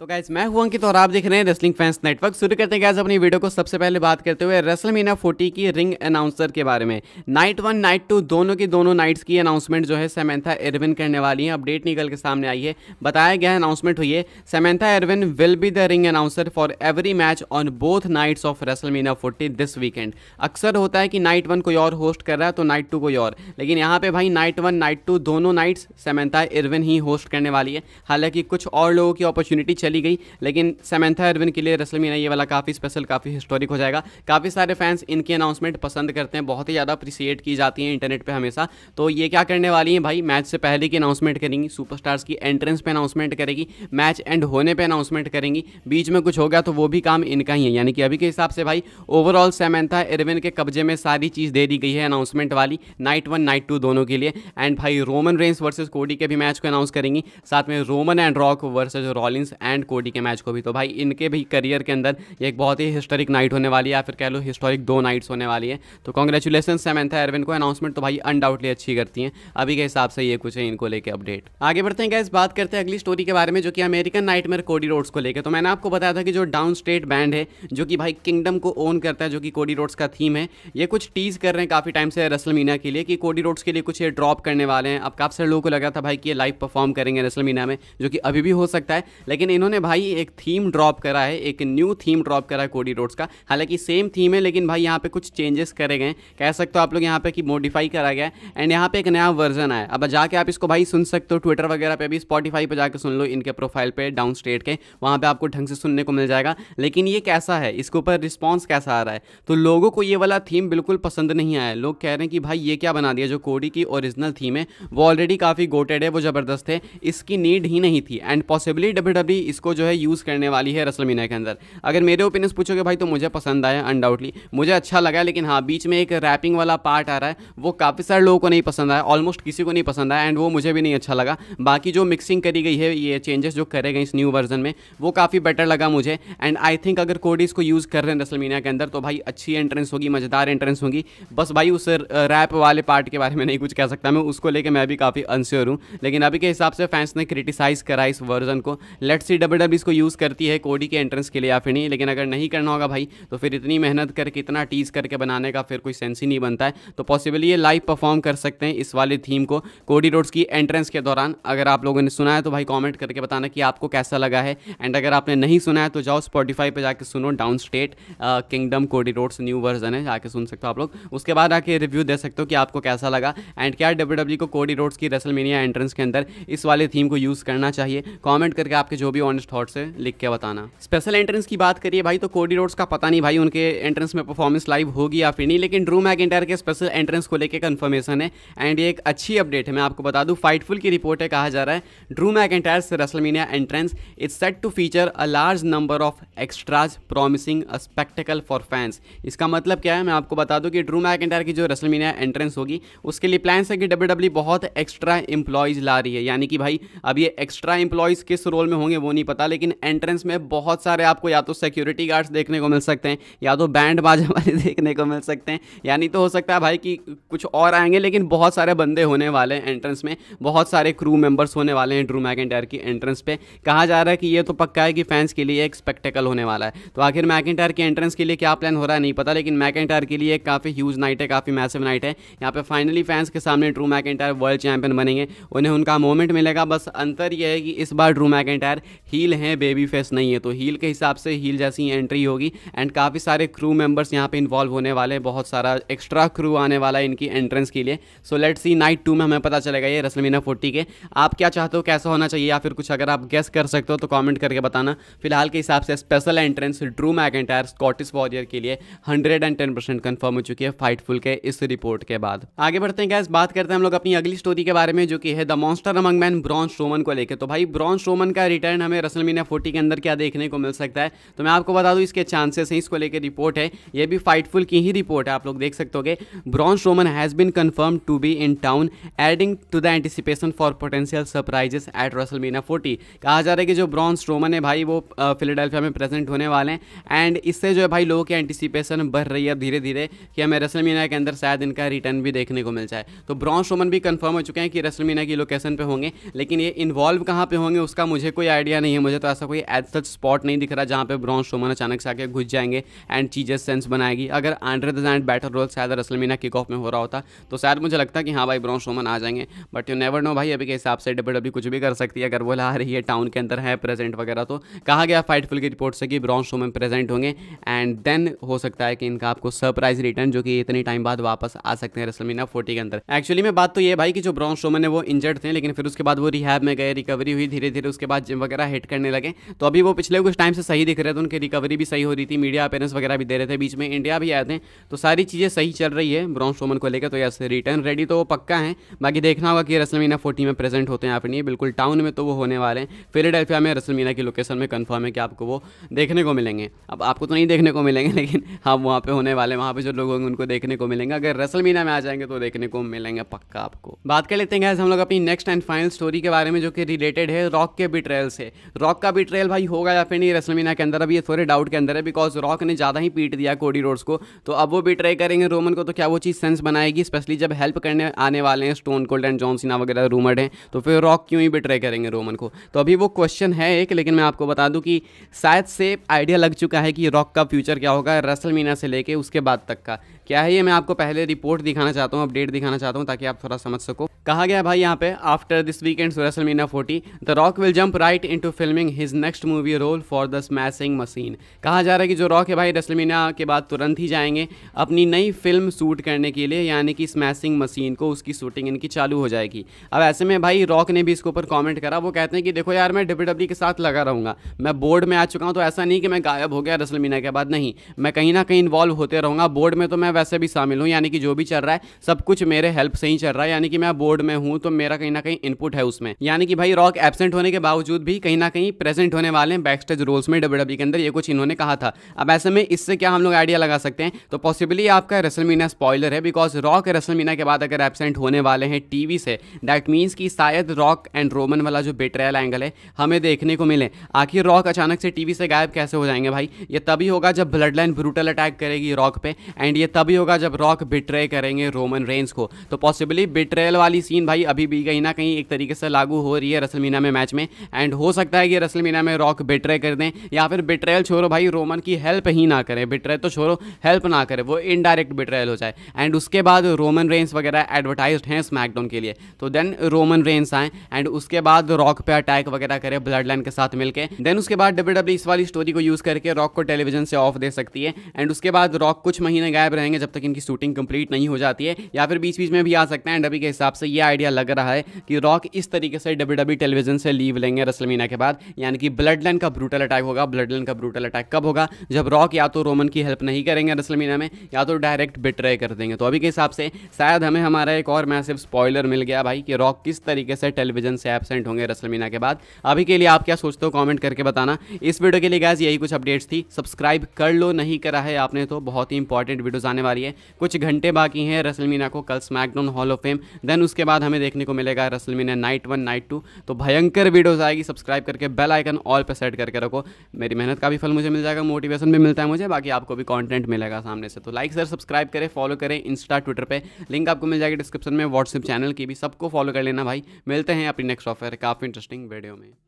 तो गैस मैं हुआ अंकित तो और आप देख रहे हैं रेसलिंग फैंस नेटवर्क शुरू करते हैं गैस अपनी वीडियो को सबसे पहले बात करते हुए रेसल मीना फोर्टी की रिंग अनाउंसर के बारे में नाइट वन नाइट टू दोनों की दोनों नाइट्स की अनाउंसमेंट जो है सेमेंथा एरविन करने वाली है अपडेट निकल के सामने आई है बताया गया अनाउंसमेंट हुई है Samantha Irvin will be the ring announcer for every match on both nights of WrestleMania forty this weekend अक्सर होता है कि नाइट वन कोई और होस्ट कर रहा है तो नाइट टू कोई और लेकिन यहाँ पे भाई नाइट वन नाइट टू दोनों नाइट्स सेमेंथा एरविन ही होस्ट करने वाली है हालांकि कुछ और लोगों की अपॉर्चुनिटी चली गई लेकिन सेमेंथा अरविंद के लिए रसलमीना ये वाला काफ़ी स्पेशल काफ़ी हिस्टोरिक हो जाएगा काफ़ी सारे फैंस इनकी अनाउंसमेंट पसंद करते हैं बहुत ही ज़्यादा अप्रिसिएट की जाती है इंटरनेट पर हमेशा तो ये क्या करने वाली हैं भाई मैच से पहले की अनाउंसमेंट करेंगी सुपरस्टार्स की एंट्रेंस पर अनाउंसमेंट करेगी मैच एंड होने पर अनाउंसमेंट करेंगी बीच में कुछ हो गया तो वो भी काम इनका ही है यानी कि अभी के हिसाब से भाई ओवरऑल सेमेंथा एडविन के कब्जे में सारी चीज़ दे दी गई है अनाउंसमेंट वाली नाइट वन नाइट टू दोनों के लिए एंड भाई रोमन रेंस वर्सेज कोडी के भी मैच को अनाउंस करेंगी साथ में Roman and Rock versus Rollins and and Cody के मैच को भी तो भाई इनके भी करियर के अंदर एक बहुत ही हिस्टोरिक नाइट होने वाली है या फिर कह लो हिस्टोरिक दो नाइट्स होने वाली है तो कॉन्ग्रेचुलेसन सेमेंथा एरविन को अनाउंसमेंट तो भाई अनडाउटली अच्छी करती हैं अभी के हिसाब से ये कुछ है इनको लेकर अपडेट आगे बढ़ते हैं गैस बात करते हैं अगली स्टोरी के बारे में जो कि अमेरिकन नाइटमेयर कोडी रोड्स को लेकर तो मैंने आपको बताया था कि जो डाउन स्टेट बैंड है जो कि भाई किंगडम को ओन करता है जो कि कोडी रोड्स का थीम है ये कुछ टीज कर रहे हैं काफ़ी टाइम से रसल मीना के लिए कि कोडी रोड्स के लिए कुछ ये ड्रॉप करने वाले हैं अब काफ़ी सारे लोगों को लगा था भाई कि ये लाइव परफॉर्म करेंगे रसल मीना में जो कि अभी भी हो सकता है लेकिन इन्होंने इन्होंने भाई एक थीम ड्रॉप करा है एक न्यू थीम ड्रॉप करा है कोडी रोड्स का हालांकि सेम थीम है लेकिन भाई यहाँ पे कुछ चेंजेस करे गए कह सकते हो आप लोग यहाँ पे कि मॉडिफाई करा गया है एंड यहाँ पे एक नया वर्जन आया अब जाके आप इसको भाई सुन सकते हो ट्विटर वगैरह पे भी स्पॉटीफाई पर जाकर सुन लो इनके प्रोफाइल पर डाउन स्टेट के वहाँ पर आपको ढंग से सुनने को मिल जाएगा लेकिन ये कैसा है इसके ऊपर रिस्पॉन्स कैसा आ रहा है तो लोगों को ये वाला थीम बिल्कुल पसंद नहीं आया लोग कह रहे हैं कि भाई ये क्या बना दिया जो कोडी की ओरिजिनल थीम है वो ऑलरेडी काफ़ी गोटेड है वो ज़बरदस्त है इसकी नीड ही नहीं थी एंड पॉसिबली डब्ल्यू इसको जो है यूज़ करने वाली है रसल मीना के अंदर अगर मेरे ओपिनियंस पूछोगे भाई तो मुझे पसंद आया अनडाउटली मुझे अच्छा लगा लेकिन हाँ बीच में एक रैपिंग वाला पार्ट आ रहा है वो काफ़ी सारे लोगों को नहीं पसंद आया ऑलमोस्ट किसी को नहीं पसंद आया एंड वो मुझे भी नहीं अच्छा लगा बाकी जो मिक्सिंग करी गई है ये चेंजेस जो करे गए इस न्यू वर्जन में वो काफ़ी बेटर लगा मुझे एंड आई थिंक अगर कोडी इसको यूज़ कर रहे हैं रसलमीना के अंदर तो भाई अच्छी एंट्रेंस होगी मज़ेदार एंट्रेंस होगी बस भाई उस रैप वाले पार्ट के बारे में नहीं कुछ कह सकता मैं उसको लेकर मैं भी काफ़ी अनश्योर हूँ लेकिन अभी के हिसाब से फैंस ने क्रिटिसाइज़ करा इस वर्जन को लेट्स सी भी डब्ल्यू डब्ल्यू इसको यूज़ करती है कोडी के एंट्रेंस के लिए या फिर नहीं लेकिन अगर नहीं करना होगा भाई तो फिर इतनी मेहनत करके इतना टीज करके बनाने का फिर कोई सेंस ही नहीं बनता है तो पॉसिबली ये लाइव परफॉर्म कर सकते हैं इस वाली थीम को कोडी रोड्स की एंट्रेंस के दौरान अगर आप लोगों ने सुना है तो भाई कॉमेंट करके बताना कि आपको कैसा लगा है एंड अगर आपने नहीं सुना है तो जाओ स्पॉटीफाई पर जाकर सुनो Downstait kingdom Cody Rhodes new version है जाके सुन सकते हो आप लोग उसके बाद आके रिव्यू दे सकते हो कि आपको कैसा लगा एंड क्या डब्ल्यू e को कोडी रोड्स की रेसलमेनिया एंट्रेंस के अंदर इस वाले थीम को यूज़ करना चाहिए कॉमेंट करके आपके जो भी ऑनेस्ट थॉट से लिख के बताना स्पेशल एंट्रेंस की बात करिए भाई तो कोडी रोड्स का पता नहीं भाई उनके एंट्रेंस में परफॉर्मेंस लाइव होगी या फिर नहीं लेकिन ड्रू मैकेंटायर के स्पेशल एंट्रेंस को लेकर कन्फर्मेशन है एंड ये एक अच्छी अपडेट है मैं आपको बता दूँ फाइटफुल की रिपोर्ट है कहा जा रहा है ड्रू मैकेंटायर से WrestleMania entrance it's set to feature a large number of extras promising a spectacle for fans इसका मतलब क्या है मैं आपको बता दूँ कि ड्रू मैकेंटायर की जो रसलमीनिया एंट्रेंस होगी उसके लिए प्लान्स है कि डब्ल्यू e बहुत एक्स्ट्रा एम्प्लॉयज़ ला रही है यानी कि भाई अब ये एक्स्ट्रा एम्प्लॉयज़ किस रोल में होंगे वो नहीं पता लेकिन एंट्रेंस में बहुत सारे आपको या तो सिक्योरिटी गार्ड्स देखने को मिल सकते हैं या तो बैंड बाजा वाले देखने को मिल सकते हैं यानी तो हो सकता है भाई कि कुछ और आएंगे लेकिन बहुत सारे बंदे होने वाले हैं एंट्रेंस में बहुत सारे क्रू मेंबर्स होने वाले हैं ड्रू मैक की एंट्रेंस पर कहा जा रहा है कि ये तो पक्का है कि फैंस के लिए एक स्पेक्टेकल होने वाला है तो आखिर मैक की एंट्रेंस के लिए क्या प्लान हो रहा है नहीं पता लेकिन मैक के लिए काफ़ी ह्यूज नाइट है काफ़ी मैसिव नाइट है यहाँ पर फाइनली फैंस के सामने ड्रू मैक वर्ल्ड चैंपियन बनेंगे उन्हें उनका मोमेंट मिलेगा बस अंतर यह है कि इस बार ड्रू मैक हील हैं बेबी फेस नहीं है तो हील के हिसाब से हील जैसी एंट्री होगी एंड काफ़ी सारे क्रू मेंबर्स यहाँ पे इन्वॉल्व होने वाले हैं बहुत सारा एक्स्ट्रा क्रू आने वाला है इनकी एंट्रेंस के लिए so let see night two में हमें पता चलेगा ये रसलमीना फोर्टी के आप क्या चाहते हो कैसा होना चाहिए या फिर कुछ अगर आप गेस कर सकते हो तो कॉमेंट करके बताना फिलहाल के हिसाब से special entrance Drew McIntyre Scottish warrior के लिए hundred and ten percent confirm हो चुकी है फाइटफुल के इस रिपोर्ट के बाद आगे बढ़ते हैं गैस बात करते हैं हम लोग अपनी अगली स्टोरी के बारे में जो कि है the monster among man Braun Strowman को लेकर तो भाई ब्रॉन्स रोमन का रिटर्न हमें हमें रसल मीना फोर्टी के अंदर क्या देखने को मिल सकता है तो मैं आपको बता दूँ इसके चांसेस हैं इसको लेकर रिपोर्ट है ये भी फाइटफुल की ही रिपोर्ट है आप लोग देख सकते हो गए Braun Strowman has been confirm to be in town adding to the anticipation for potential surprises at WrestleMania forty कहा जा रहा है कि जो ब्रॉन्स रोमन है भाई वो फिलेडेल्फिया में प्रेजेंट होने वाले हैं एंड इससे जो है भाई लोगों की एंटिसिपेशन बढ़ रही है धीरे धीरे कि हमें रसल मीना के अंदर शायद इनका रिटर्न भी देखने को मिल जाए तो ब्रॉन्स रोमन भी कन्फर्म हो चुके हैं कि रसल मीना की लोकेशन पर होंगे लेकिन ये इन्वॉल्व कहाँ पर होंगे उसका मुझे कोई आइडिया नहीं है मुझे तो ऐसा कोई एज सच स्पॉट नहीं दिख रहा जहाँ पे ब्रॉन्स शोमन अचानक से आके घुस जाएंगे एंड चीज़ें सेंस बनाएगी अगर Andre the giant battle royal शायद रसलमीना किक ऑफ में हो रहा होता तो शायद मुझे लगता कि हाँ भाई ब्रॉन्स शोमन आ जाएंगे बट यू नेवर नो भाई अभी के हिसाब से डब्ल्यू डब्ल्यू e कुछ भी कर सकती है अगर वो ला रही है टाउन के अंदर है प्रेजेंट वगैरह तो कहा गया फाइटफुल की रिपोर्ट से कि ब्रॉन्स शोमन प्रेजेंट होंगे एंड देन हो सकता है कि इनका आपको सरप्राइज रिटर्न जो कि इतने टाइम बाद वापस आ सकते हैं रसलमीना फोर्टी के अंदर एक्चुअली में बात तो ये भाई कि जो ब्रॉन्स शोमन है वो इंजर्ड थे लेकिन फिर उसके बाद वो रिहैब में गए रिकवरी हुई धीरे धीरे उसके बाद जिम वगैरह हिट करने लगे तो अभी वो पिछले कुछ टाइम से सही दिख रहे थे उनकी रिकवरी भी सही हो रही थी मीडिया अपेयरेंस वगैरह भी दे रहे थे बीच में इंडिया भी आए थे तो सारी चीज़ें सही चल रही है ब्रॉन्स सोमन को लेकर तो यस रिटर्न रेडी तो वो पक्का है बाकी देखना होगा कि रसलमीना फोर्टी में प्रेजेंट होते हैं आप नहीं बिल्कुल टाउन में तो वो होने वाले हैं फिलेडेल्फिया में रसलमीना की लोकेशन में कन्फर्म है कि आपको वो देखने को मिलेंगे अब आपको तो नहीं देखने को मिलेंगे लेकिन हम वहाँ पर होने वाले वहाँ पर जो लोग होंगे उनको देखने को मिलेंगे अगर रसलमीना में आ जाएंगे तो देखने को मिलेंगे पक्का आपको बात कर लेते हैं हम लोग अपनी नेक्स्ट एंड फाइनल स्टोरी के बारे में जो कि रिलेटेड है रॉक के बिट्रेल से रॉक का भी ट्रेल भाई होगा या फिर नहीं रेसलमीना के अंदर अभी ये थोड़े डाउट के अंदर है बिकॉज रॉक ने ज़्यादा ही पीट दिया कोडी रोड्स को तो अब वो भी ट्राई करेंगे रोमन को तो क्या वो चीज़ सेंस बनाएगी स्पेशली जब हेल्प करने आने वाले हैं स्टोन कोल्ड एंड जॉनसिना वगैरह रूमर्ड हैं तो फिर रॉक क्यों ही बिट्रे करेंगे रोमन को तो अभी वो क्वेश्चन है एक लेकिन मैं आपको बता दूं कि शायद से आइडिया लग चुका है कि रॉक का फ्यूचर क्या होगा रसल मीना से लेके उसके बाद तक का क्या है ये मैं आपको पहले रिपोर्ट दिखाना चाहता हूँ अपडेट दिखाना चाहता हूँ ताकि आप थोड़ा समझ सको कहा गया भाई यहाँ पे after this weekend WrestleMania forty the Rock will jump right into filming his next movie role for the Smashing Machine कहा जा रहा है कि जो रॉक है भाई रसलमीना के बाद तुरंत ही जाएंगे अपनी नई फिल्म शूट करने के लिए यानी कि स्मैशिंग मशीन को उसकी शूटिंग इनकी चालू हो जाएगी अब ऐसे में भाई रॉक ने भी इसके ऊपर कॉमेंट करा वो कहते हैं कि देखो यार मैं डब्ल्यू e के साथ लगा रहूँगा मैं बोर्ड में आ चुका हूँ तो ऐसा नहीं कि मैं गायब हो गया रसलमीना के बाद नहीं मैं कहीं ना कहीं इन्वॉल्व होते रहूँगा बोर्ड में तो मैं वैसे भी शामिल हूँ यानी कि जो भी चल रहा है सब कुछ मेरे हेल्प से ही चल रहा है यानी कि मैं बोर्ड में हूँ तो मेरा कहीं ना कहीं इनपुट है उसमें यानी कि भाई रॉक एबसेंट होने के बावजूद भी कहीं ना ना कहीं प्रेजेंट होने वाले हैं बैक स्टेज रोल्स में डब्ल्यू के अंदर ये कुछ इन्होंने कहा था अब ऐसे में इससे क्या हम लोग आइडिया लगा सकते हैं तो पॉसिबली आपका रसल मीना स्पॉयलर है बिकॉज रॉक रसल मीना के बाद अगर एबसेंट होने वाले हैं टी से दैट मीन्स कि शायद रॉक एंड रोमन वाला जो बेटरेल एंगल है हमें देखने को मिले आखिर रॉक अचानक से टी से गायब कैसे हो जाएंगे भाई ये तभी होगा जब ब्लड लाइन ब्रूटल अटैक करेगी रॉक पे एंड ये तभी होगा जब रॉक बिट्रे करेंगे रोमन रेंज को तो पॉसिबली बिट्रेल वाली सीन भाई अभी भी कहीं ना कहीं एक तरीके से लागू हो रही है रसलमीना में मैच में एंड हो सकता है लगता है कि रसलमीना में रॉक बिट्रे कर दें या फिर बिट्रेयल छोरो भाई रोमन की हेल्प ही ना करें बिट्रेल तो छोरो हेल्प ना करें वो इनडायरेक्ट बिट्रेयल हो जाए एंड उसके बाद रोमन रेंस वगैरह एडवर्टाइज हैं स्मैकडाउन के लिए तो देन रोमन रेंस आए एंड उसके बाद रॉक पे अटैक वगैरह करें ब्लड लाइन के साथ मिलकर देन उसके बाद डब्ल्यू डब्ल्यू इस वाली स्टोरी को यूज़ करके रॉक को टेलीविजन से ऑफ दे सकती है एंड उसके बाद रॉक कुछ महीने गायब रहेंगे जब तक इनकी शूटिंग कंप्लीट नहीं हो जाती है या फिर बीच बीच में भी आ सकते हैं एंड अभी के हिसाब से ये आइडिया लग रहा है कि रॉक इस तरीके से डब्ल्यू डब्ल्यू टेलीविजन से लीव लेंगे रसलमीना के बाद यानी कि ब्लड लाइन का ब्रूटल अटैक होगा ब्लड लाइन का ब्रूटल अटैक कब होगा जब रॉक या तो रोमन की हेल्प नहीं करेंगे रसलमीना में या तो डायरेक्ट बिट्रे कर देंगे तो अभी के हिसाब से शायद हमें हमारा एक और मैसिव स्पॉयलर मिल गया भाई कि रॉक किस तरीके से टेलीविजन से एबसेंट होंगे रसलमीना के बाद अभी के लिए आप क्या सोचते हो कॉमेंट करके बताना इस वीडियो के लिए गैस यही कुछ अपडेट्स थी सब्सक्राइब कर लो नहीं करा है आपने तो बहुत ही इंपॉर्टेंट वीडियोज आने वाली है कुछ घंटे बाकी हैं रसलमीना को कल SmackDown hall of fame then उसके बाद हमें देखने को मिलेगा WrestleMania night one night two तो भयंकर वीडियोज आएगी सब्सक्राइब करके बेल आइकन ऑल पर सेट करके रखो मेरी मेहनत का भी फल मुझे मिल जाएगा मोटिवेशन भी मिलता है मुझे बाकी आपको भी कॉन्टेंट मिलेगा सामने से तो लाइक सर सब्सक्राइब करें फॉलो करें इंस्टा ट्विटर पर लिंक आपको मिल जाएगी डिस्क्रिप्शन में व्हाट्सअप चैनल की भी सबको फॉलो कर लेना भाई मिलते हैं अपनी नेक्स्ट ऑफर काफ़ी इंटरेस्टिंग वीडियो में